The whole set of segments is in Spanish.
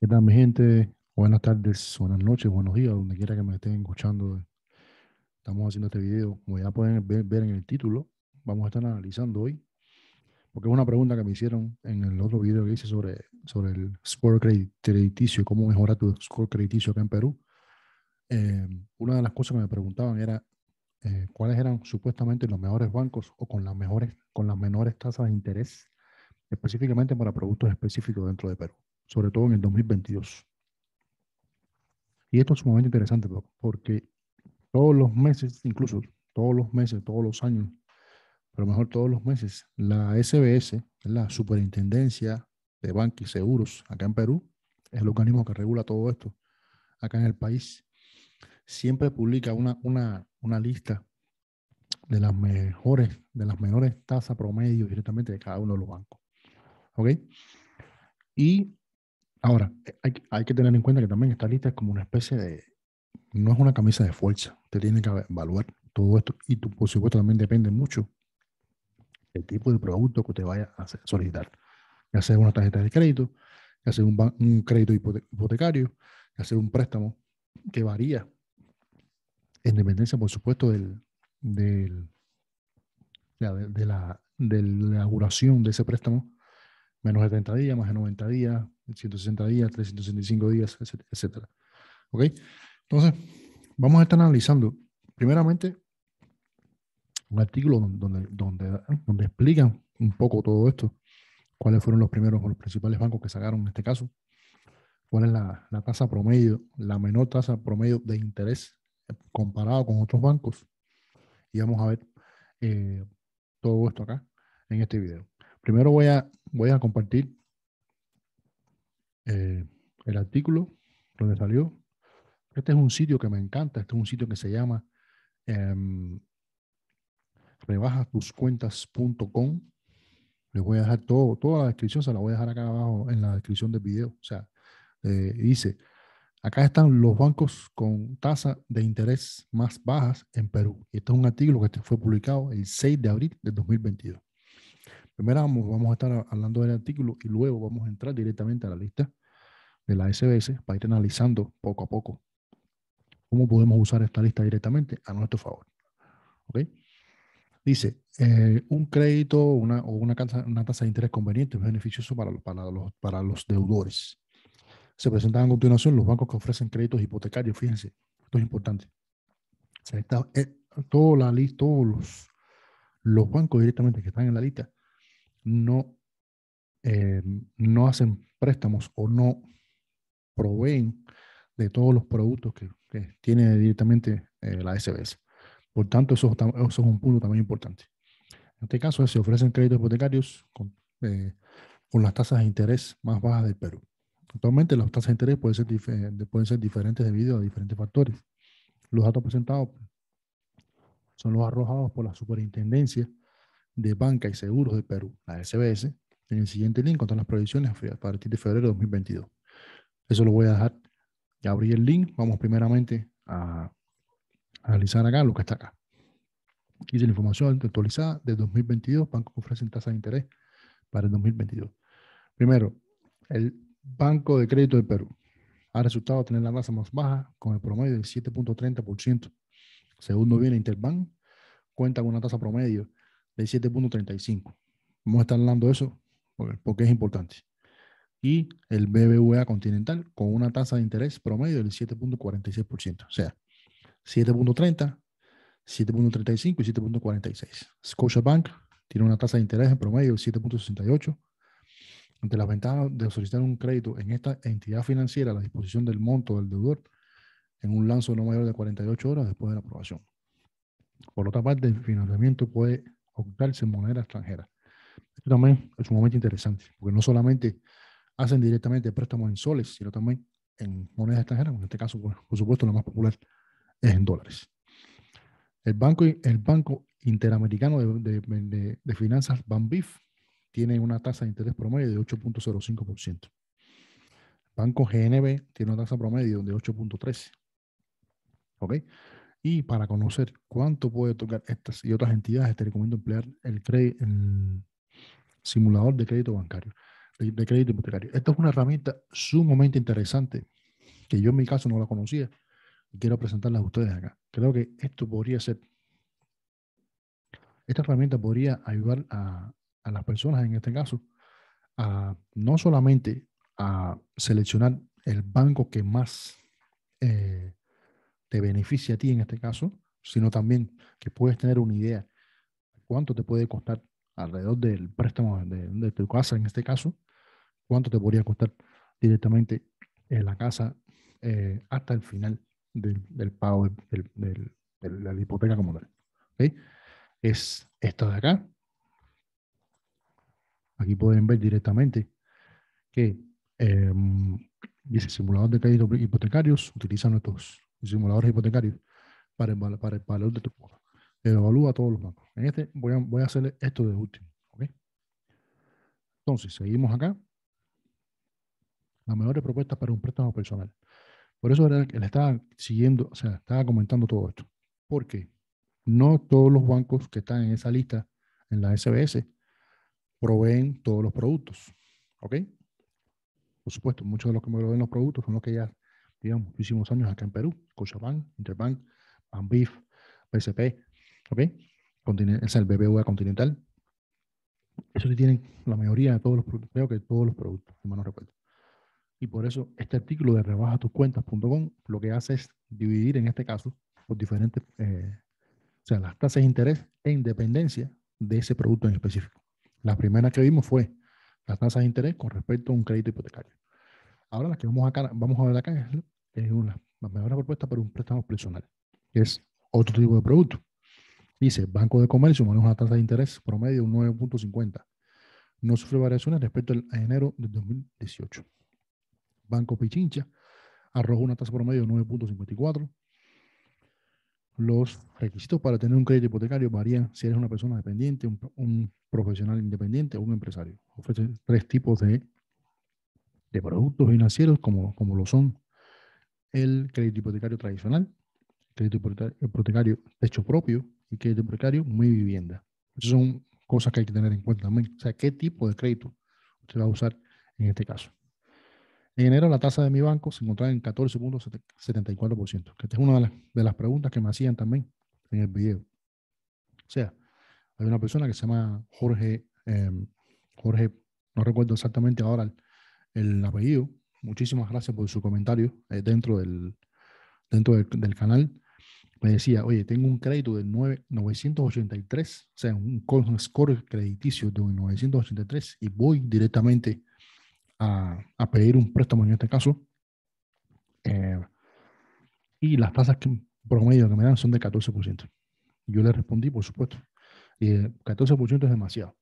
¿Qué tal, mi gente? Buenas tardes, buenas noches, buenos días, donde quiera que me estén escuchando. Estamos haciendo este video, como ya pueden ver, en el título, vamos a estar analizando hoy, porque es una pregunta que me hicieron en el otro video que hice sobre, sobre el score crediticio, cómo mejorar tu score crediticio acá en Perú. Eh, una de las cosas que me preguntaban era eh, cuáles eran supuestamente los mejores bancos o con las, mejores, con las menores tasas de interés, específicamente para productos específicos dentro de Perú sobre todo en el 2022. Y esto es sumamente interesante porque todos los meses, incluso todos los meses, todos los años, pero mejor todos los meses, la SBS, la Superintendencia de Bancos y Seguros acá en Perú, es el organismo que regula todo esto acá en el país, siempre publica una, una, una lista de las mejores, de las menores tasas promedio directamente de cada uno de los bancos. ¿Ok? Y Ahora, eh, hay, que tener en cuenta que también esta lista es como una especie de, no es una camisa de fuerza, te tiene que evaluar todo esto y tu por supuesto también depende mucho el tipo de producto que te vaya a solicitar, ya sea una tarjeta de crédito, ya sea un, crédito hipotecario, ya sea un préstamo que varía en dependencia, por supuesto, del, del, de, la, de la duración de ese préstamo menos de 30 días, más de 90 días, 160 días, 365 días, etcétera. ¿Ok? Entonces, vamos a estar analizando, primeramente, un artículo donde, donde, donde explican un poco todo esto, cuáles fueron los primeros o los principales bancos que sacaron en este caso, cuál es la, tasa promedio, la menor tasa promedio de interés eh, comparado con otros bancos. Y vamos a ver eh, todo esto acá en este video. Primero voy a, compartir eh, el artículo donde salió. Este es un sitio que me encanta. Este es un sitio que se llama eh, em, rebajatuscuentas.com. Les voy a dejar todo, toda la descripción, se la voy a dejar acá abajo en la descripción del video. O sea, eh, dice, acá están los bancos con tasa de interés más bajas en Perú. Este es un artículo que fue publicado el 6 de abril de 2022. Primero pues vamos, a estar hablando del artículo y luego vamos a entrar directamente a la lista de la SBS para ir analizando poco a poco cómo podemos usar esta lista directamente a nuestro favor. Dice, eh, un crédito una, o una, tasa, de interés conveniente es beneficioso para, para, los, para los deudores. Se presentan a continuación los bancos que ofrecen créditos hipotecarios. Fíjense, esto es importante. Se eh, la lista, todos los, los bancos directamente que están en la lista no, eh, no hacen préstamos o no proveen de todos los productos que, tiene directamente eh, la SBS. Por tanto, eso, es un punto también importante. En este caso, se ofrecen créditos hipotecarios con, eh, con las tasas de interés más bajas del Perú. Actualmente, las tasas de interés ser, pueden ser diferentes debido a diferentes factores. Los datos presentados son los arrojados por la superintendencia de Banca y Seguros de Perú, la SBS. En el siguiente link todas las proyecciones a partir de febrero de 2022. Eso lo voy a dejar. Ya abrí el link. Vamos primeramente a analizar acá lo que está acá. Aquí dice la información actualizada de 2022. Banco que ofrecen tasa de interés para el 2022. Primero, el Banco de Crédito de Perú ha resultado tener la tasa más baja con el promedio del 7.30%. Segundo viene Interbank, cuenta con una tasa promedio de 7.35. Vamos a estar hablando de eso porque es importante. Y el BBVA Continental con una tasa de interés promedio del 7.46%, o sea, 7.30, 7.35 y 7.46. Bank tiene una tasa de interés en promedio del 7.68. Ante las ventajas de solicitar un crédito en esta entidad financiera, a la disposición del monto del deudor en un lanzo no mayor de 48 horas después de la aprobación. Por otra parte, el financiamiento puede ocultarse en moneda extranjera. Esto también es un momento interesante, porque no solamente hacen directamente préstamos en soles, sino también en monedas extranjeras, en este caso, por, supuesto, la más popular es en dólares. El Banco, el banco Interamericano de, Finanzas, BANBIF, tiene una tasa de interés promedio de 8.05%. Banco GNB tiene una tasa promedio de 8.13. ¿Ok? Y para conocer cuánto puede tocar estas y otras entidades, te recomiendo emplear el, simulador de crédito bancario, de, crédito hipotecario. Esta es una herramienta sumamente interesante que yo en mi caso no la conocía y quiero presentarla a ustedes acá. Creo que esto podría ser, esta herramienta podría ayudar a, las personas en este caso a no solamente a seleccionar el banco que más eh, te beneficia a ti en este caso, sino también que puedes tener una idea de cuánto te puede costar alrededor del préstamo de, tu casa en este caso, cuánto te podría costar directamente en la casa eh, hasta el final del, pago de la hipoteca como tal. Es esto de acá. Aquí pueden ver directamente que em, dice simulador de crédito hipotecarios, utiliza nuestros simuladores hipotecarios para el, para el valor de tu cuota. Evalúa todos los bancos. En este voy a, hacerle esto de último. Entonces, seguimos acá. Las mejores propuestas para un préstamo personal. Por eso era que le estaba siguiendo, o sea, estaba comentando todo esto. Porque no todos los bancos que están en esa lista, en la SBS, proveen todos los productos. ¿Ok? Por supuesto, muchos de los que me proveen los productos son los que ya digamos, muchísimos años acá en Perú, Cochabán, Interbank, Banbif, BCP, ¿ok? es el BBVA Continental. Eso sí tienen la mayoría de todos los productos, creo que todos los productos, si mal recuerdo. Y por eso este artículo de rebajatuscuentas.com lo que hace es dividir en este caso por diferentes, eh, o sea, las tasas de interés en dependencia de ese producto en específico. La primera que vimos fue las tasas de interés con respecto a un crédito hipotecario. Ahora la que vamos, vamos a ver acá es, una, mejor propuesta para un préstamo personal, que es otro tipo de producto. Dice, Banco de Comercio maneja una tasa de interés promedio de un 9.50. No sufre variaciones respecto a enero de 2018. Banco Pichincha arroja una tasa promedio de 9.54. Los requisitos para tener un crédito hipotecario varían si eres una persona dependiente, un profesional independiente o un empresario. Ofrece tres tipos de de productos financieros como, como lo son el crédito hipotecario tradicional, crédito hipotecario hecho propio y crédito hipotecario muy vivienda. Esas son cosas que hay que tener en cuenta también. O sea, qué tipo de crédito usted va a usar en este caso. En enero la tasa de mi banco se encontraba en 14.74%, que esta es una de las, preguntas que me hacían también en el video. O sea, hay una persona que se llama Jorge, em, Jorge, no recuerdo exactamente ahora el, el apellido. Muchísimas gracias por su comentario eh, dentro, del, dentro del, canal. Me decía, oye, tengo un crédito de 9, 983, o sea, un, score crediticio de 983 y voy directamente a, a, pedir un préstamo en este caso. Eh, y las tasas que, promedio que me dan son de 14%. Yo le respondí, por supuesto, eh, 14% es demasiado.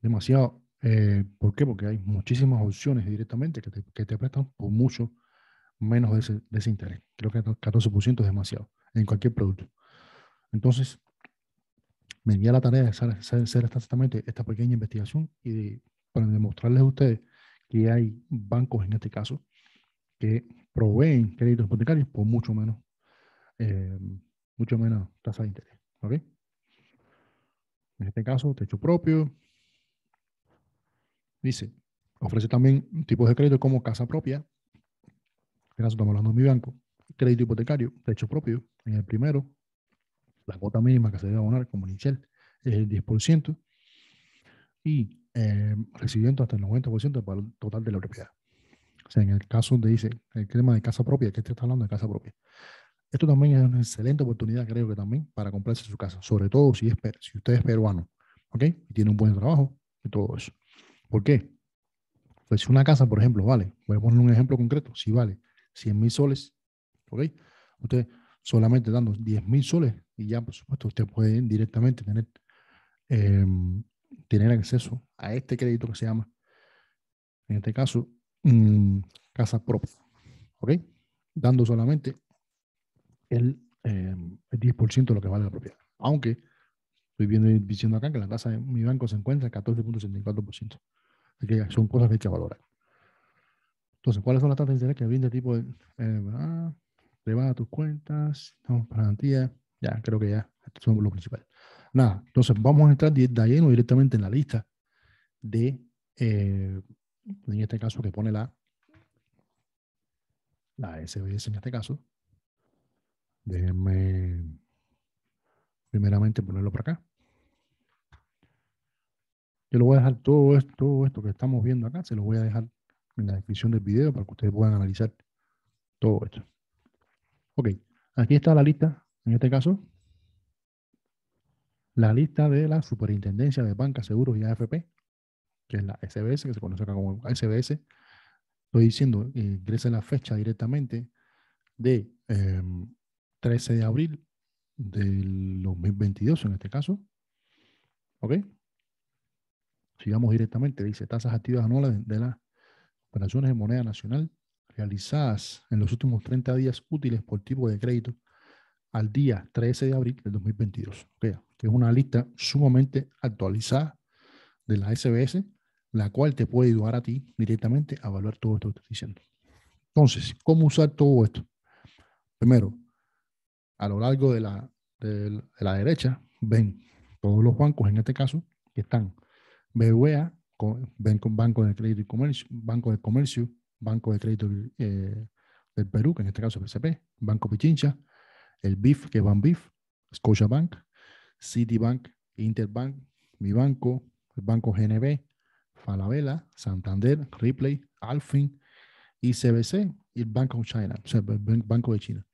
Demasiado eh, ¿Por qué? Porque hay muchísimas opciones directamente que te, prestan por mucho menos de ese, interés. Creo que 14% es demasiado en cualquier producto. Entonces, me envía la tarea de hacer, exactamente esta pequeña investigación y para demostrarles a ustedes que hay bancos en este caso que proveen créditos hipotecarios por mucho menos, eh, mucho menos tasa de interés. ¿okay? En este caso, techo propio, Dice, ofrece también tipos de crédito como casa propia, en caso estamos hablando de mi banco, crédito hipotecario, techo propio, en el primero, la cuota mínima que se debe abonar como Nichel es el 10%, y eh, recibiendo hasta el 90% para el total de la propiedad. O sea, en el caso donde dice el tema de casa propia, que usted está hablando de casa propia. Esto también es una excelente oportunidad, creo que también, para comprarse su casa, sobre todo si, es, si usted es peruano, ¿ok? Y tiene un buen trabajo y todo eso. ¿Por qué? Pues si una casa, por ejemplo, vale, voy a poner un ejemplo concreto, si vale 100 mil soles, ¿ok? Usted solamente dando 10 mil soles y ya, por supuesto, usted puede directamente tener, em, tener acceso a este crédito que se llama, en este caso, mm, casa propia, ¿ok? Dando solamente el, 10% em, de lo que vale la propiedad. Aunque estoy viendo, diciendo acá que la tasa de mi banco se encuentra en 14.74% son cosas que hay que valorar. Entonces, ¿cuáles son las tarjetas de interés que vienen de tipo de eh, a tus cuentas? No, garantía. Ya, creo que ya, son es lo principal. Nada, entonces vamos a entrar de, lleno directamente en la lista de, eh, en este caso, que pone la, la SBS en este caso. Déjenme primeramente ponerlo por acá. Yo lo voy a dejar todo esto, esto que estamos viendo acá, se lo voy a dejar en la descripción del video para que ustedes puedan analizar todo esto. Ok, aquí está la lista, en este caso, la lista de la Superintendencia de Bancas, Seguros y AFP, que es la SBS, que se conoce acá como SBS. Estoy diciendo, ingresa la fecha directamente de 13 em, de abril del 2022, en este caso. ¿Ok? Sigamos directamente. Dice tasas activas anuales de las operaciones de moneda nacional realizadas en los últimos 30 días útiles por tipo de crédito al día 13 de abril del 2022. Okay. que es una lista sumamente actualizada de la SBS, la cual te puede ayudar a ti directamente a evaluar todo esto que estoy diciendo. Entonces, ¿cómo usar todo esto? Primero, a lo largo de de la derecha, ven todos los bancos, en este caso, que están BBVA, Banco de Crédito y Comercio, Banco de Comercio, Banco de Crédito eh, del Perú, que en este caso es PCP, Banco Pichincha, el BIF, que es BanBIF, Bank, Citibank, Interbank, Mi Banco, el Banco GNB, Falabella, Santander, Ripley, Alfin, ICBC y el Banco China, o sea, Banco de China.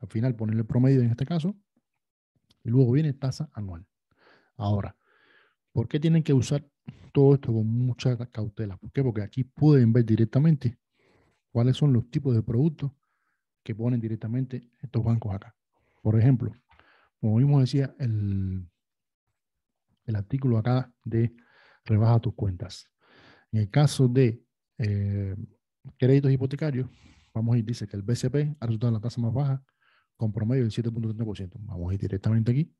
Al final ponerle promedio en este caso, y luego viene tasa anual. Ahora, ¿Por qué tienen que usar todo esto con mucha cautela? ¿Por qué? Porque aquí pueden ver directamente cuáles son los tipos de productos que ponen directamente estos bancos acá. Por ejemplo, como vimos decía el, el artículo acá de rebaja tus cuentas. En el caso de eh, créditos hipotecarios, vamos a ir, dice que el BCP ha resultado en la tasa más baja con promedio del 7.30%. Vamos a ir directamente aquí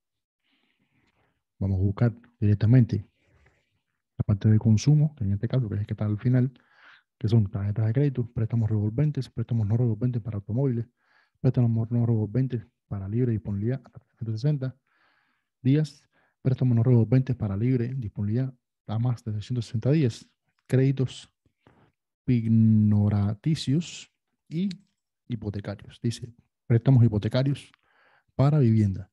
vamos a buscar directamente la parte de consumo, que en este caso que es el que está al final, que son tarjetas de crédito, préstamos revolventes, préstamos no revolventes para automóviles, préstamos no revolventes para libre disponibilidad hasta 360 días, préstamos no revolventes para libre disponibilidad a más de 360 días, créditos pignoraticios y hipotecarios. Dice, préstamos hipotecarios para vivienda.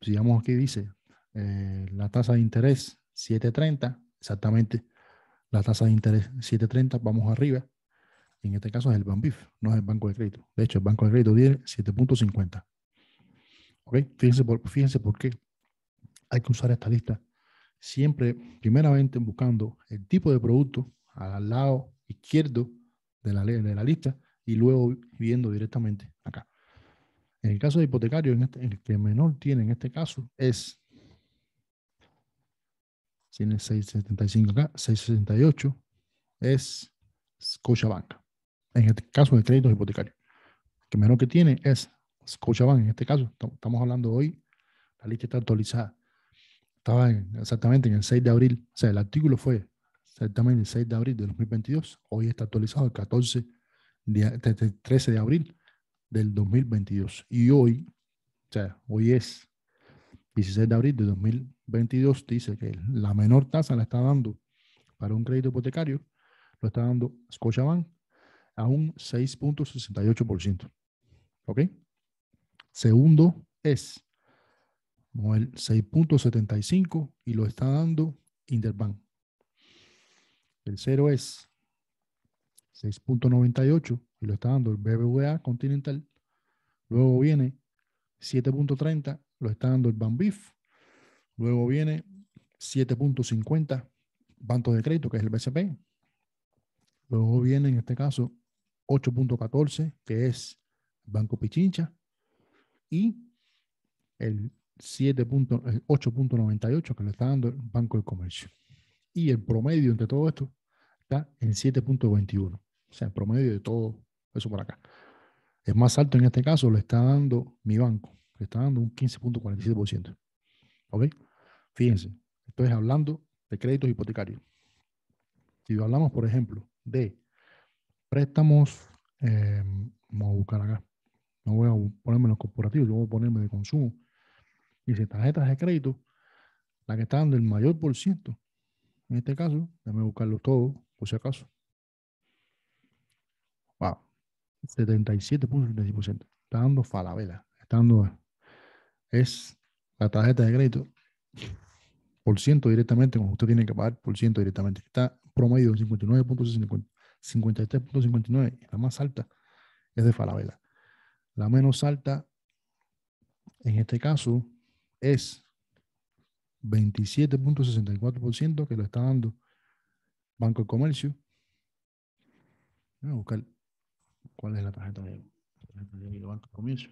sigamos aquí, dice, eh, la tasa de interés 7.30, exactamente la tasa de interés 7.30, vamos arriba. En este caso es el BANBIF, no es el Banco de Crédito. De hecho, el Banco de Crédito tiene 7.50. ¿Ok? Fíjense por, qué hay que usar esta lista siempre, primeramente, buscando el tipo de producto al lado izquierdo de la, de la lista y luego viendo directamente acá. En el caso de hipotecario, este, el que menor tiene en este caso es tiene 6.75 acá, 6.68 es Scotiabank. En este caso de créditos hipotecarios. Que menos que tiene es Scotiabank. En este caso, estamos hablando hoy, la lista está actualizada. Estaba exactamente en el 6 de abril. O sea, el artículo fue exactamente el 6 de abril de 2022. Hoy está actualizado el 14 13 este, este de abril del 2022. Y hoy, o sea, hoy es 16 de abril de 2022 22 dice que la menor tasa la está dando para un crédito hipotecario, lo está dando Scotiabank a un 6.68%. ¿Ok? Segundo es el 6.75 y lo está dando Interbank. Tercero es 6.98 y lo está dando el BBVA Continental. Luego viene 7.30, lo está dando el Banbif. Luego viene 7.50 bancos de crédito, que es el BCP. Luego viene en este caso 8.14, que es Banco Pichincha. Y el 8.98 que le está dando el Banco de Comercio. Y el promedio entre todo esto está en 7.21. O sea, el promedio de todo eso por acá. Es más alto en este caso, le está dando mi banco, le está dando un 15.47%. ¿Ok? Fíjense, estoy hablando de créditos hipotecarios. Si hablamos, por ejemplo, de préstamos, eh, vamos a buscar acá, no voy a ponerme los corporativos, yo voy a ponerme de consumo. Dice tarjetas de crédito, la que está dando el mayor por ciento. En este caso, déjame buscarlo todo, por si acaso. Wow, 77.75%. Está dando Falabella, está dando. Es la tarjeta de crédito por ciento directamente, como usted tiene que pagar por ciento directamente, está promedio 53.59, la más alta es de Falabella. La menos alta, en este caso, es 27.64% que lo está dando Banco de Comercio. Voy a buscar cuál es la tarjeta la tarjeta de Banco de Comercio.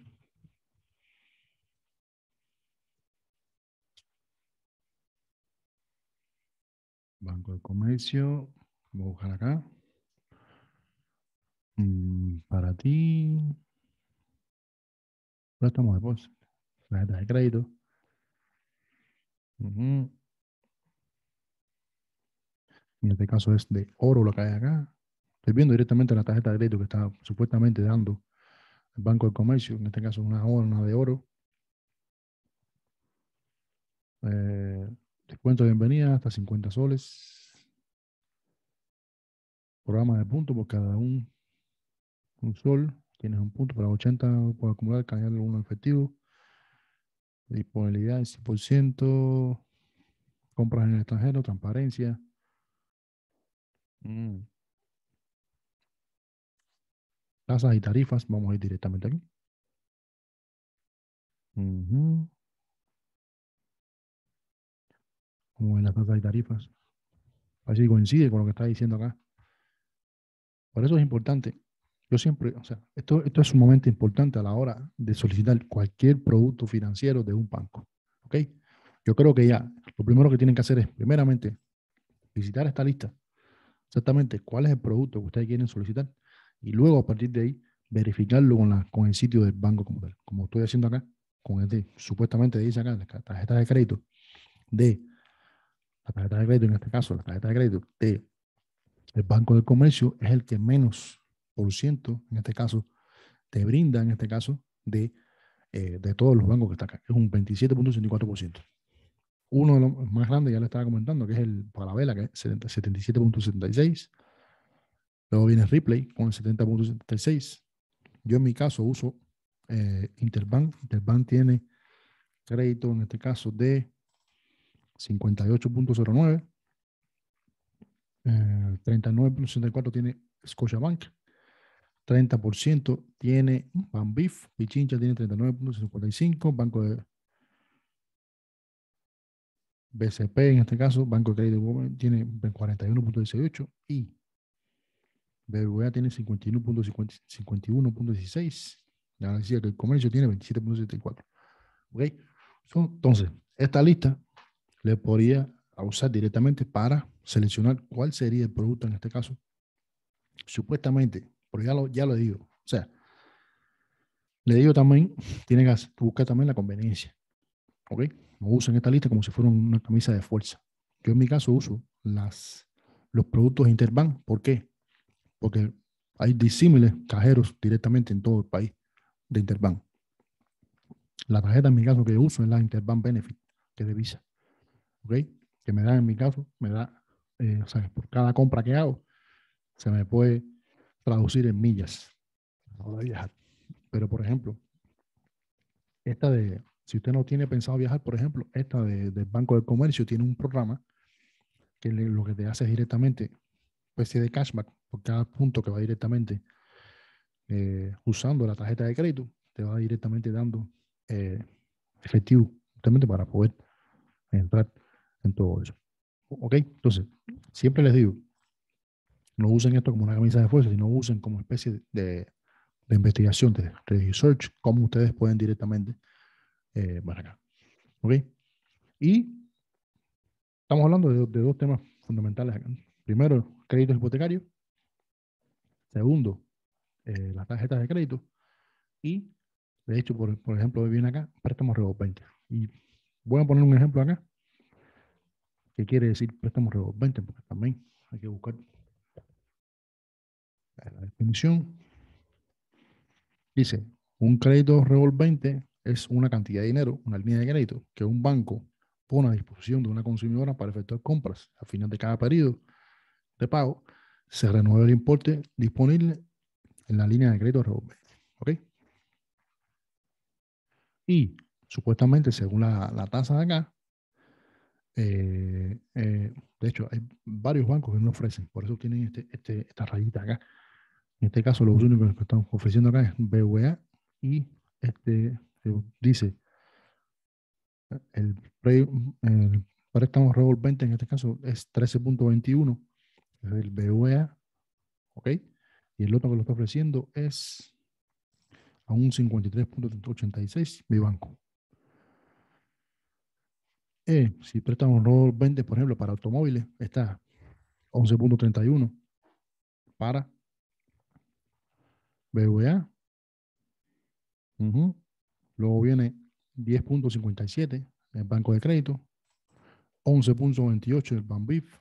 Banco de Comercio, voy a buscar acá. Mm, para ti, Préstamo de POS, tarjeta de crédito. En este caso es de oro lo que hay acá. Estoy viendo directamente la tarjeta de crédito que está supuestamente dando el Banco de Comercio, en este caso una, una de oro. Eh, Descuento de bienvenida hasta 50 soles. Programa de puntos por cada un, un sol. Tienes un punto para 80, puedes acumular, cambiar uno efectivo. Disponibilidad en 100%. Compras en el extranjero, transparencia. Mm. Tasas y tarifas, vamos a ir directamente aquí. como en las tasas y tarifas. Así coincide con lo que está diciendo acá. Por eso es importante. Yo siempre, o sea, esto, esto es un momento importante a la hora de solicitar cualquier producto financiero de un banco. ¿Ok? Yo creo que ya lo primero que tienen que hacer es, primeramente, visitar esta lista. Exactamente cuál es el producto que ustedes quieren solicitar. Y luego, a partir de ahí, verificarlo con, la, con el sitio del banco como tal. Como estoy haciendo acá, con este, supuestamente dice acá, las tarjetas de crédito, de la tarjeta de crédito en este caso, la tarjeta de crédito del Banco del Comercio es el que menos por ciento, en este caso, te brinda, en este caso, de, eh, de todos los bancos que está acá. Es un 27.64%. Uno de los más grandes, ya le estaba comentando, que es el Palavela, que es 77.76. Luego viene Ripley con el 70.76. Yo en mi caso uso eh, Interbank. Interbank tiene crédito, en este caso, de 58.09. 39.64 eh, tiene Bank. 30% tiene Banbif. Pichincha tiene 39.55. Banco de BCP en este caso, Banco de Crédito tiene 41.18 y BBVA tiene 51.16. Ya decía que el comercio tiene 27.74. ¿Ok? entonces, esta lista le podría usar directamente para seleccionar cuál sería el producto en este caso. Supuestamente, pero ya lo, ya lo digo. O sea, le digo también, tiene que buscar también la conveniencia. ¿Ok? No usen esta lista como si fuera una camisa de fuerza. Yo en mi caso uso las, los productos Interbank. ¿Por qué? Porque hay disímiles cajeros directamente en todo el país de Interbank. La tarjeta en mi caso que uso es la Interbank Benefit, que es de Visa. Que me dan en mi caso, me da, eh, o sea, por cada compra que hago, se me puede traducir en millas viajar. Pero, por ejemplo, esta de, si usted no tiene pensado viajar, por ejemplo, esta del Banco de Comercio tiene un programa que lo que te hace es directamente especie pues, de cashback por cada punto que va directamente eh, usando la tarjeta de crédito, te va directamente dando eh, efectivo, justamente para poder entrar todo eso. ¿Ok? Entonces, siempre les digo, no usen esto como una camisa de fuerza, sino usen como especie de, investigación, de, research, como ustedes pueden directamente eh, acá. ¿Ok? Y estamos hablando de, dos temas fundamentales acá. Primero, crédito hipotecario Segundo, eh, las tarjetas de crédito. Y, de hecho, por, por ejemplo, viene acá préstamos revolventes. Y voy a poner un ejemplo acá ¿Qué quiere decir préstamo revolvente? Porque también hay que buscar la definición. Dice, un crédito revolvente es una cantidad de dinero, una línea de crédito, que un banco pone a disposición de una consumidora para efectuar compras. Al final de cada periodo de pago, se renueve el importe disponible en la línea de crédito revolvente. ¿Ok? Y supuestamente, según la tasa de acá, eh, eh, de hecho, hay varios bancos que no ofrecen, por eso tienen este, este, esta rayita acá. En este caso, los únicos que están ofreciendo acá es BVA y este, dice el, pre, el préstamo revolvente, en este caso es 13.21, del el BVA, ¿ok? Y el otro que lo está ofreciendo es a un 53.86, mi banco. Eh, si prestamos no vende, por ejemplo, para automóviles, está 11.31 para BVA. Luego viene 10.57 el banco de crédito, 11.28 el Banbif,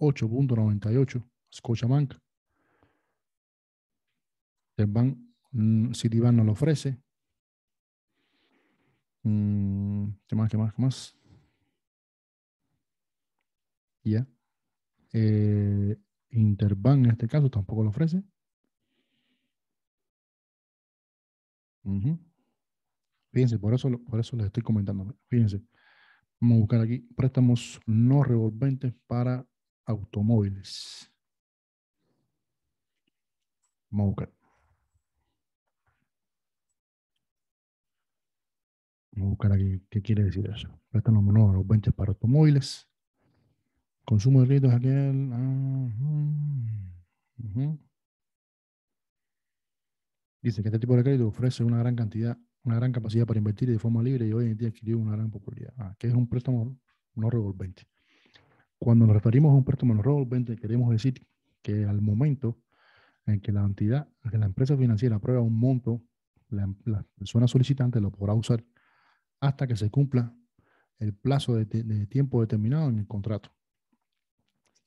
8.98 Scotiabank. El Ban mm, Citibank lo ofrece. Mm, ¿Qué más? ¿Qué más? ¿Qué más? Eh, Interbank en este caso tampoco lo ofrece. Fíjense, por eso, por eso les estoy comentando. Fíjense, vamos a buscar aquí préstamos no revolventes para automóviles. Vamos a buscar. Vamos a buscar aquí qué quiere decir eso. Préstamos no revolventes para automóviles. Consumo de es aquel. Ah, Dice que este tipo de crédito ofrece una gran cantidad, una gran capacidad para invertir de forma libre y hoy en día adquirió una gran popularidad. Ah, que es un préstamo no revolvente. Cuando nos referimos a un préstamo no revolvente, queremos decir que al momento en que la entidad, en que la empresa financiera aprueba un monto, la, persona solicitante lo podrá usar hasta que se cumpla el plazo de tiempo determinado en el contrato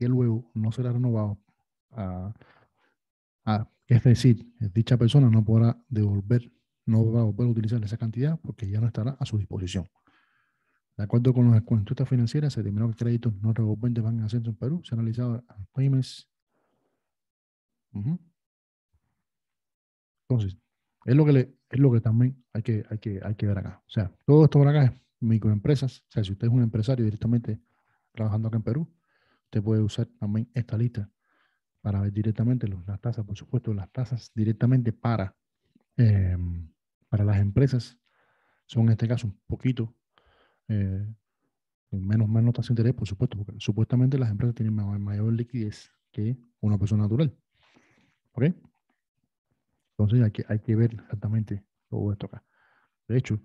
que luego no será renovado. es decir, dicha persona no podrá devolver, no podrá a poder utilizar esa cantidad porque ya no estará a su disposición. De acuerdo con las cuentas financieras, se determinó que créditos no revolventes van a hacerse en Perú. Se han analizado pymes Entonces, es lo que es lo que también hay que, hay que, hay que ver acá. O sea, todo esto por acá es microempresas. O sea, si usted es un empresario directamente trabajando acá en Perú, Usted puede usar también esta lista para ver directamente las tasas, por supuesto, las tasas directamente para, em, para las empresas son en este caso un poquito eh, menos, más notas de interés, por supuesto, porque supuestamente las empresas tienen mayor, liquidez que una persona natural. ¿Ok? Entonces hay que, hay que ver exactamente todo esto acá. De hecho,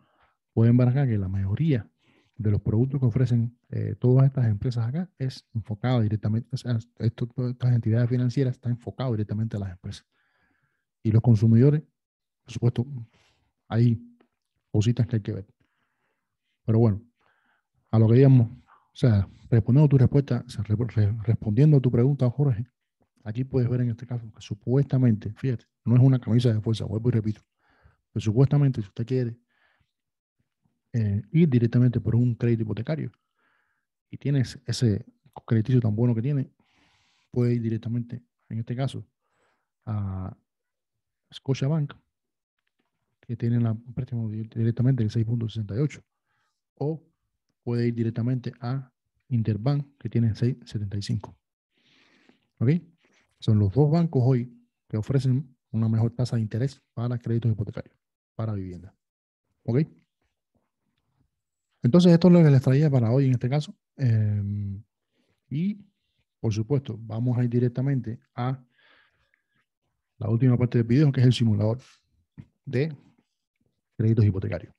pueden ver acá que la mayoría de los productos que ofrecen eh, todas estas empresas acá es enfocado directamente, o sea, estas entidades financieras están enfocadas directamente a las empresas. Y los consumidores, por supuesto, hay cositas que hay que ver. Pero bueno, a lo que digamos, o sea, respondiendo a tu respuesta, respondiendo a tu pregunta, Jorge, aquí puedes ver en este caso que supuestamente, fíjate, no es una camisa de fuerza, vuelvo y repito, pero supuestamente si usted quiere eh, ir directamente por un crédito hipotecario y tienes ese crediticio tan bueno que tiene, puede ir directamente, en este caso, a Bank que tiene la, préstamo directamente el 6.68, o puede ir directamente a Interbank, que tiene 6.75. ¿Ok? Son los dos bancos hoy que ofrecen una mejor tasa de interés para créditos hipotecarios, para vivienda. ¿Ok? Entonces, esto es lo que les traía para hoy en este caso. Em, y, por supuesto, vamos a ir directamente a la última parte del video, que es el simulador de créditos hipotecarios.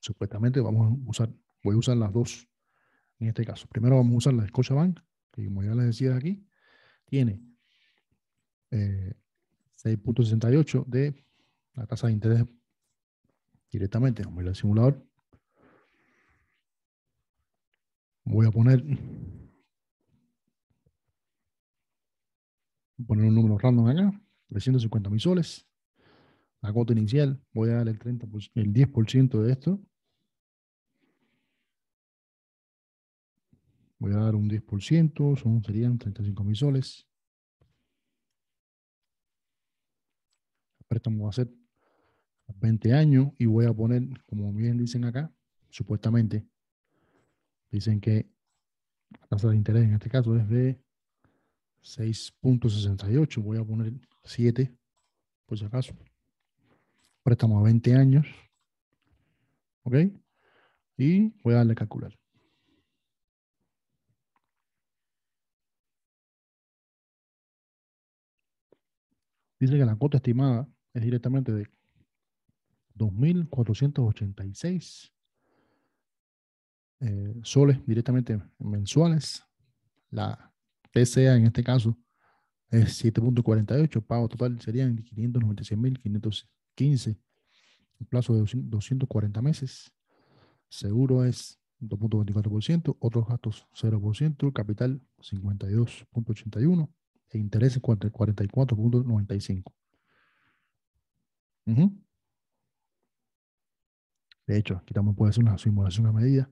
Supuestamente vamos a usar, voy a usar las dos en este caso. Primero vamos a usar la Escocia Bank, que como ya les decía aquí, tiene 6.68 eh, de la tasa de interés directamente, vamos a ir al simulador. Voy a poner, poner un número random acá, 350 mil soles. La cuota inicial, voy a dar el, 30, el 10% de esto. Voy a dar un 10%, son, serían 35 soles. El préstamo va a ser 20 años y voy a poner, como bien dicen acá, supuestamente, dicen que la tasa de interés en este caso es de 6.68, voy a poner 7, por si acaso. Préstamo a 20 años, ¿ok? Y voy a darle a calcular. Dice que la cuota estimada es directamente de 2.486 eh, soles directamente mensuales. La TCA en este caso es 7.48, pago total serían 596.515, un plazo de 240 meses. Seguro es 2.24%, otros gastos 0%, capital 52.81 e intereses 44.95. Uh de hecho, aquí también puede hacer una simulación a medida.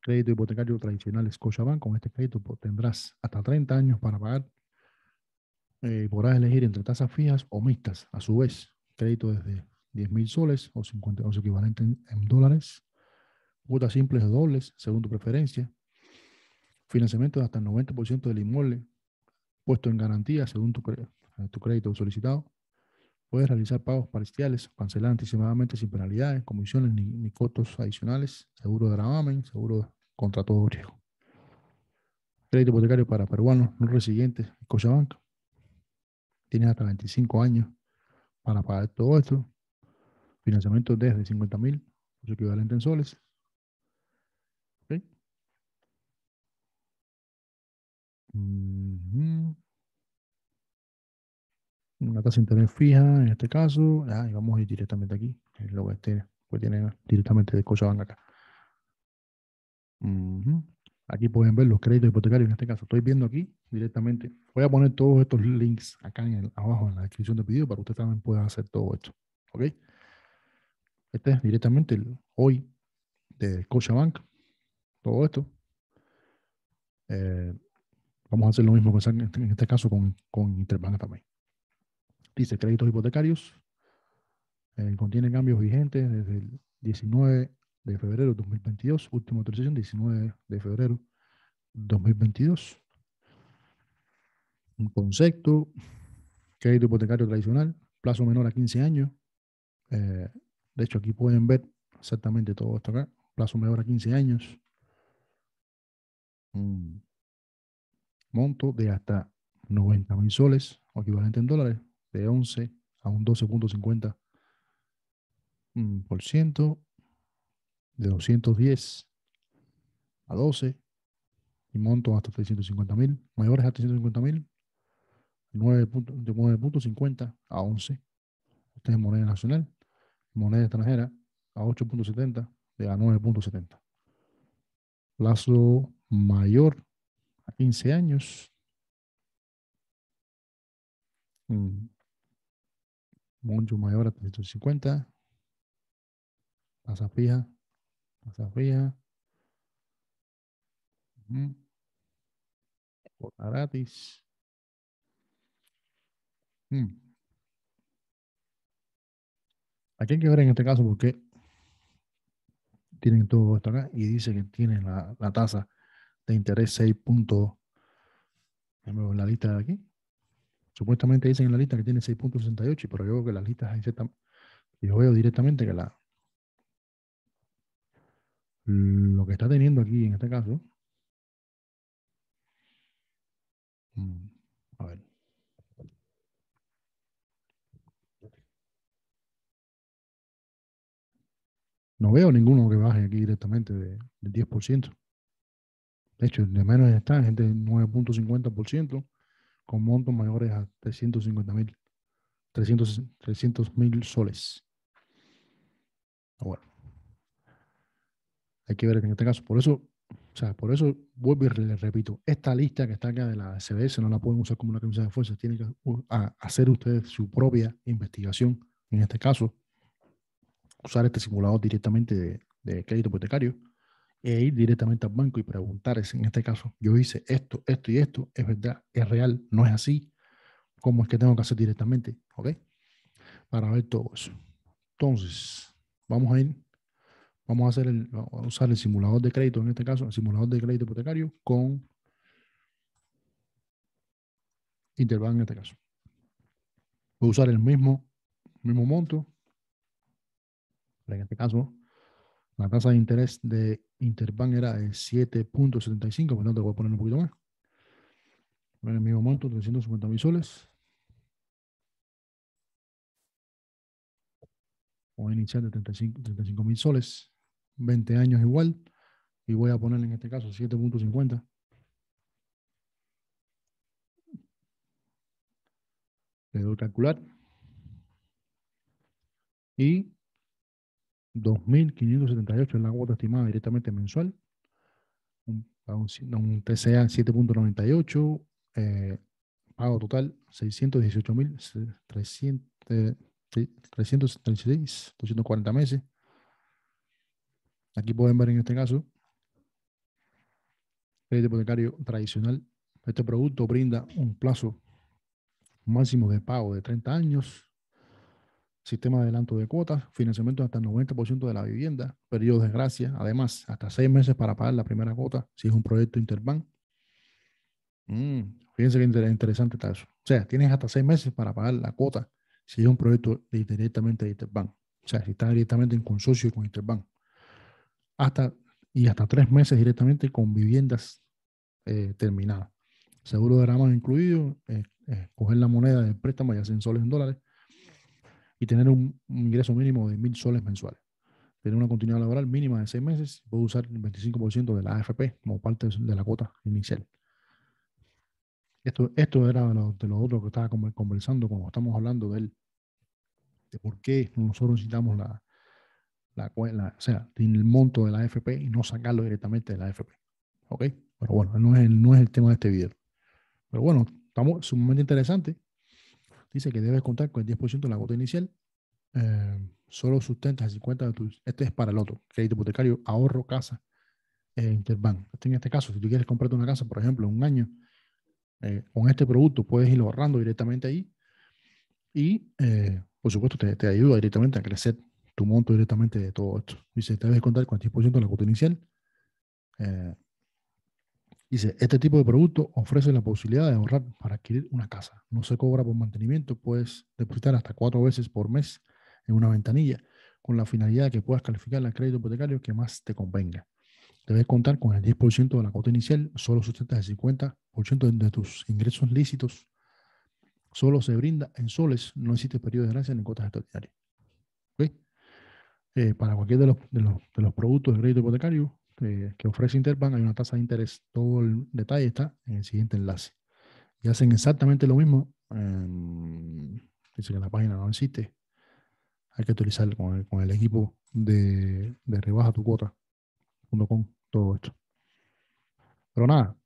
Crédito hipotecario tradicional Scotiabank. Con este crédito tendrás hasta 30 años para pagar. Eh, podrás elegir entre tasas fijas o mixtas. A su vez, crédito desde 10 mil soles o 50 o equivalente en, dólares. Cuotas simples o dobles, según tu preferencia. Financiamiento de hasta el 90% del inmueble. Puesto en garantía, según tu crédito solicitado Puedes realizar pagos parciales cancelar anticipadamente sin penalidades, comisiones ni, ni costos adicionales, seguro de gravamen, seguro contra todo riesgo. Crédito hipotecario para peruanos no residentes en Tienes hasta 25 años para pagar todo esto. Financiamiento desde 50 mil, su equivalente en soles una tasa de interés fija en este caso, ah, y vamos a ir directamente aquí, es lo que pues tiene, directamente de Scotiabank acá. Aquí pueden ver los créditos hipotecarios, en este caso estoy viendo aquí directamente. Voy a poner todos estos links acá en el, abajo en la descripción del video para que usted también pueda hacer todo esto. ¿Ok? Este es directamente hoy de Scotiabank, todo esto. Eh, vamos a hacer lo mismo que en este caso con, con Interbank también dice créditos hipotecarios, eh, contiene cambios vigentes desde el 19 de febrero de 2022, última autorización 19 de febrero 2022. Un concepto, crédito hipotecario tradicional, plazo menor a 15 años. Eh, de hecho, aquí pueden ver exactamente todo esto acá, plazo menor a 15 años. Un monto de hasta 90 mil soles o equivalente en dólares, de 11 a un 12.50%, mm, de 210 a 12 y monto hasta 350 mil, mayores a 350 mil, 9.50 a 11. Esta es moneda nacional, moneda extranjera a 8.70 de a 9.70. Plazo mayor a 15 años. Mm, mucho mayor a 350. Tasa fija, tasa fija. gratis. Hmm. Aquí hay que ver en este caso porque tienen todo esto acá y dice que tienen la, tasa de interés 6. en la lista de aquí, Supuestamente dicen en la lista que tiene 6.68, pero yo veo que las listas yo veo directamente que la lo que está teniendo aquí en este caso mm, a ver no veo ninguno que baje aquí directamente del 10%. De hecho, de menos está, gente 9.50% con montos mayores a 350 mil, 300 mil soles. Bueno, hay que ver en este caso. Por eso, o sea, por eso vuelvo y les repito, esta lista que está acá de la CBS no la pueden usar como una camisa de fuerza, tienen que hacer ustedes su propia investigación. En este caso, usar este simulador directamente de, de crédito hipotecario e ir directamente al banco y preguntar en este caso, yo hice esto, esto y esto, es verdad, es real, no es así, como es que tengo que hacer directamente? ¿Ok? Para ver todo eso. Entonces, vamos a ir, vamos a, hacer el, usar el simulador de crédito, en este caso, el simulador de crédito hipotecario con Interbank en este caso. Voy a usar el mismo, mismo monto, en este caso, la tasa de interés de Interbank era de 7.75, por tanto voy a poner un poquito más. Bueno, el mismo monto, 350 mil soles. Voy a iniciar de 35 mil soles, 20 años igual. Y voy a poner en este caso 7.50. Le doy calcular. Y 2.578 es la cuota estimada directamente mensual, un, un TCA 7.98, eh, pago total 618.336, 240 eh, meses. Aquí pueden ver en este caso, crédito hipotecario tradicional. Este producto brinda un plazo máximo de pago de 30 años sistema de adelanto de cuotas, financiamiento hasta el 90% de la vivienda, Periodo de gracia, además, hasta seis meses para pagar la primera cuota si es un proyecto interbank. Mm, fíjense que interesante está eso. O sea, tienes hasta seis meses para pagar la cuota si es un proyecto directamente de Interbank. O sea, si estás directamente en consorcio con Interbank. Hasta, y hasta tres meses directamente con viviendas eh, terminadas. Seguro de ramas incluido, eh, eh, coger la moneda de préstamo, ya sea soles en dólares, y tener un, ingreso mínimo de mil soles mensuales. Tener una continuidad laboral mínima de seis meses, puedo usar el 25% de la AFP como parte de la cuota inicial. Esto, esto era de lo, otro que estaba conversando cuando estamos hablando del, de por qué nosotros necesitamos la, la, o sea, el monto de la AFP y no sacarlo directamente de la AFP. ¿Ok? Pero bueno, no es el, no es el tema de este video. Pero bueno, estamos sumamente interesante. Dice que debes contar con el 10% de la cuota inicial. Eh, solo sustentas el 50% de tu. Este es para el otro. Crédito hipotecario, ahorro, casa, eh, Interbank. en este caso, si tú quieres comprarte una casa, por ejemplo, en un año, eh, con este producto puedes ir ahorrando directamente ahí. Y, por supuesto, te, ayuda directamente a crecer tu monto directamente de todo esto. Dice, debes contar con el 10% de la cuota inicial. Eh, Dice, este tipo de producto ofrece la posibilidad de ahorrar para adquirir una casa. No se cobra por mantenimiento, puedes depositar hasta cuatro veces por mes en una ventanilla con la finalidad de que puedas calificar el crédito hipotecario que más te convenga. Debes contar con el 10% de la cuota inicial, solo sustentas el 50% de tus ingresos lícitos, solo se brinda en soles, no existe periodo de gracia ni cuotas extraordinarias. Eh, para cualquier de los, de los productos de crédito hipotecario, eh, que ofrece Interbank, hay una tasa de interés. Todo el detalle está en el siguiente enlace. Y hacen exactamente lo mismo. Em, dice que la página no existe. Hay que utilizar con el, equipo de, de rebaja tu cuota con todo esto. Pero nada,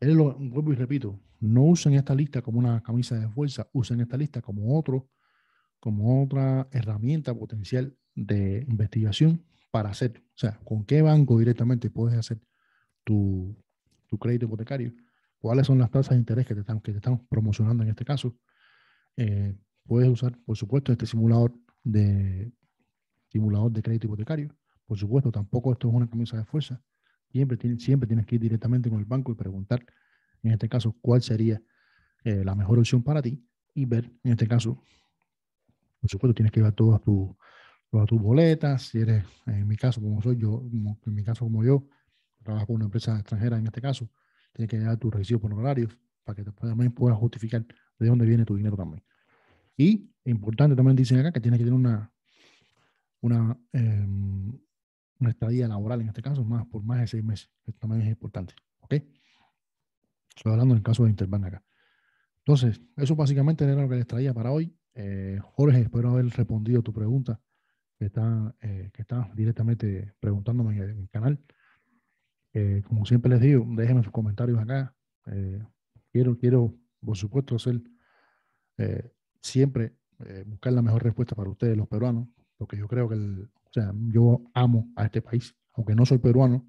él lo, vuelvo y repito, no usen esta lista como una camisa de fuerza, usen esta lista como otro, como otra herramienta potencial de investigación para hacer. O sea, con qué banco directamente puedes hacer tu, crédito hipotecario, cuáles son las tasas de interés que te, están, que te estamos promocionando en este caso. Eh, puedes usar, por supuesto, este simulador de, simulador de crédito hipotecario. Por supuesto, tampoco esto es una camisa de fuerza. Siempre, siempre tienes que ir directamente con el banco y preguntar, en este caso, cuál sería eh, la mejor opción para ti y ver, en este caso, por supuesto, tienes que ir a todas tus tus boletas, si eres, en mi caso, como soy yo, en mi caso como yo, trabajo con una empresa extranjera en este caso, tienes que dar tu recibo por horarios para que también puedas justificar de dónde viene tu dinero también. Y, importante, también dicen acá que tienes que tener una, una, em, una estadía laboral, en este caso, más por más de seis meses. Esto también es importante. ¿Ok? Estoy hablando en el caso de Interbank acá. Entonces, eso básicamente era lo que les traía para hoy. Eh, Jorge, espero haber respondido tu pregunta que están, eh, que están directamente preguntándome en el, canal. Eh, como siempre les digo, déjenme sus comentarios acá. Eh, quiero, quiero, por supuesto, hacer siempre buscar la mejor respuesta para ustedes, los peruanos, porque yo creo que, o sea, yo amo a este país, aunque no soy peruano,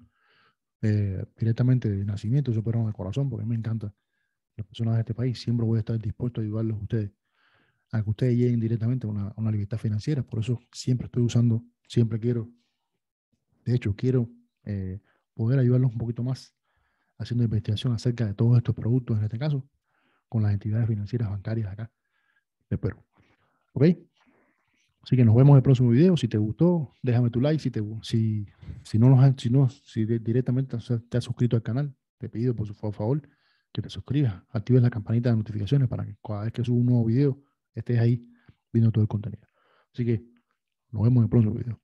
directamente de nacimiento, soy peruano de corazón, porque me encanta las personas de este país, siempre voy a estar dispuesto a ayudarlos a ustedes a que ustedes lleguen directamente a una, una libertad financiera. Por eso siempre estoy usando, siempre quiero, de hecho, quiero eh, poder ayudarlos un poquito más haciendo investigación acerca de todos estos productos, en este caso, con las entidades financieras bancarias acá de Perú. ¿Ok? Así que nos vemos en el próximo video. Si te gustó, déjame tu like. Si, te, si, si no, nos, si, no, si directamente te has suscrito al canal, te pido por su favor que te suscribas, actives la campanita de notificaciones para que cada vez que subo un nuevo video estés ahí viendo todo el contenido. Así que nos vemos en el próximo video.